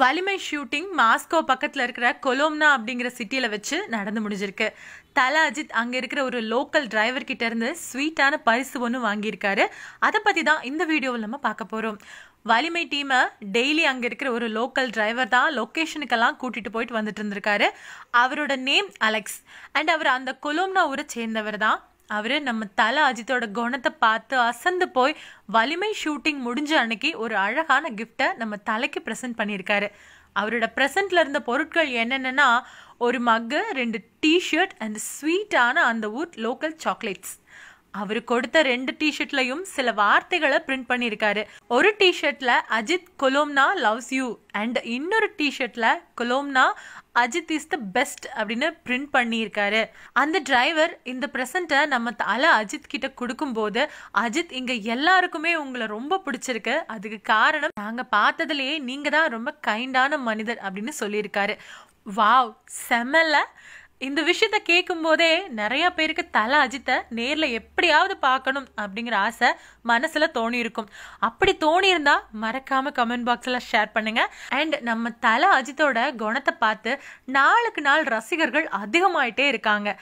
வலிமை shooting Moscow பக்கத்தில் இருக்கிற கொலோம்னா அப்படிங்கிற சிட்டியில் வச்சு நடந்து முடிஞ்சிருக்கு தல அஜித் அங்கே இருக்கிற ஒரு லோக்கல் டிரைவர் இருந்து ஸ்வீட்டான பரிசு ஒன்று வாங்கியிருக்காரு அதை பற்றி தான் இந்த வீடியோவில் நம்ம பார்க்க போகிறோம் வலிமை டீமை டெய்லி அங்கே இருக்கிற ஒரு லோக்கல் டிரைவர் தான் லொக்கேஷனுக்கெல்லாம் கூட்டிகிட்டு போயிட்டு வந்துட்டு இருந்திருக்காரு அவரோட நேம் அலெக்ஸ் அண்ட் அவர் அந்த கொலோம்னா ஊரை சேர்ந்தவர் தான் அவர் நம்ம தலை அஜித்தோட குணத்தை பார்த்து அசந்து போய் வலிமை ஷூட்டிங் முடிஞ்ச அன்னைக்கு ஒரு அழகான கிஃப்டை நம்ம தலைக்கு ப்ரெசென்ட் பண்ணியிருக்காரு அவரோட ப்ரெசென்ட்ல இருந்த பொருட்கள் என்னென்னா ஒரு மக்கு ரெண்டு டீஷர்ட் அண்ட் ஸ்வீட்டான அந்த ஊர் லோக்கல் சாக்லேட்ஸ் அவர் கொடுத்த ரெண்டு டிஷர்ட்லையும் சில வார்த்தைகளை பிரிண்ட் பண்ணியிருக்காரு ஒரு டிஷர்ட்ல Ajith Kolomna loves you and இன்னொரு டிஷர்ட்ல Kolomna Ajith is the best அப்படின்னு பிரிண்ட் பண்ணியிருக்காரு அந்த டிரைவர் இந்த ப்ரெசண்ட்டை நம்ம தல அஜித் கிட்ட கொடுக்கும்போது அஜித் இங்கே எல்லாருக்குமே உங்களை ரொம்ப பிடிச்சிருக்கு அதுக்கு காரணம் நாங்கள் பார்த்ததுலயே நீங்கள் தான் ரொம்ப கைண்டான மனிதர் அப்படின்னு சொல்லியிருக்காரு வாவ் செமல இந்த விஷயத்த கேட்கும் போதே நிறைய பேருக்கு தலை அஜித்தை நேரில் எப்படியாவது பார்க்கணும் அப்படிங்கிற ஆசை மனசில் தோணியிருக்கும் அப்படி இருந்தா மறக்காம கமெண்ட் பாக்ஸில் ஷேர் பண்ணுங்க அண்ட் நம்ம தலை அஜித்தோட குணத்தை பார்த்து நாளுக்கு நாள் ரசிகர்கள் அதிகமாயிட்டே இருக்காங்க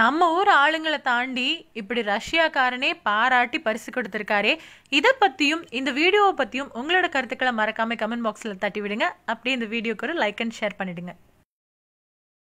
நம்ம ஊர் ஆளுங்களை தாண்டி இப்படி ரஷ்யாக்காரனே பாராட்டி பரிசு கொடுத்துருக்காரே இதை பற்றியும் இந்த வீடியோவை பற்றியும் உங்களோட கருத்துக்களை மறக்காம கமெண்ட் பாக்ஸில் தட்டி விடுங்க அப்படியே இந்த வீடியோக்கு ஒரு லைக் அண்ட் ஷேர் பண்ணிடுங்க